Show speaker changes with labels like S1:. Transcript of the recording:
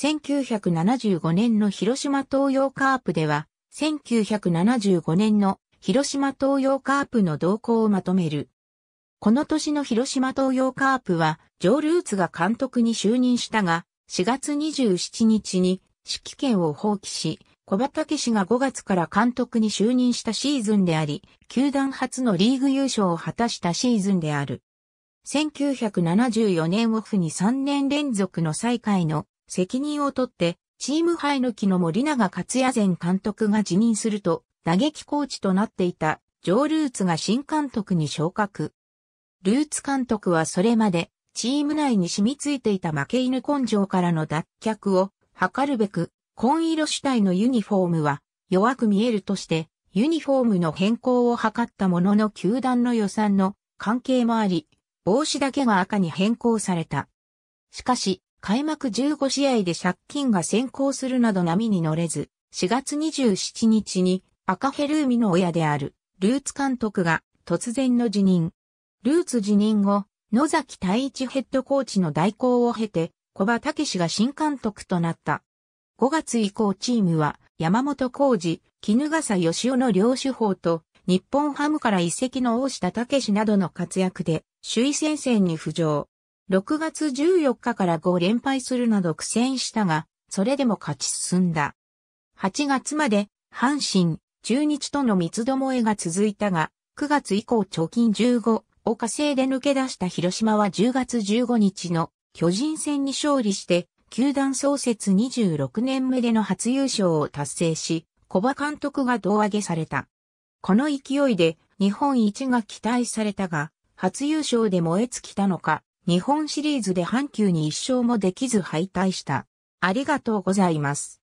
S1: 1975年の広島東洋カープでは、1975年の広島東洋カープの動向をまとめる。この年の広島東洋カープは、ジョー・ルーツが監督に就任したが、4月27日に指揮権を放棄し、小畑氏が5月から監督に就任したシーズンであり、球団初のリーグ優勝を果たしたシーズンである。1974年オフに3年連続の最下位の責任を取って、チームハイの木の森永克也前監督が辞任すると、打撃コーチとなっていた、ジョー・ルーツが新監督に昇格。ルーツ監督はそれまで、チーム内に染みついていた負け犬根性からの脱却を図るべく、紺色主体のユニフォームは弱く見えるとして、ユニフォームの変更を図ったものの球団の予算の関係もあり、帽子だけが赤に変更された。しかし、開幕15試合で借金が先行するなど波に乗れず、4月27日に赤ヘルーミの親であるルーツ監督が突然の辞任。ルーツ辞任後、野崎大一ヘッドコーチの代行を経て、小葉武が新監督となった。5月以降チームは山本浩二、絹笠義雄の両手法と日本ハムから移籍の大下武などの活躍で首位戦線に浮上。6月14日から5連敗するなど苦戦したが、それでも勝ち進んだ。8月まで、阪神、中日との三つどもえが続いたが、9月以降貯金15を稼いで抜け出した広島は10月15日の巨人戦に勝利して、球団創設26年目での初優勝を達成し、小場監督が胴上げされた。この勢いで日本一が期待されたが、初優勝で燃え尽きたのか、日本シリーズで阪急に一勝もできず敗退した。ありがとうございます。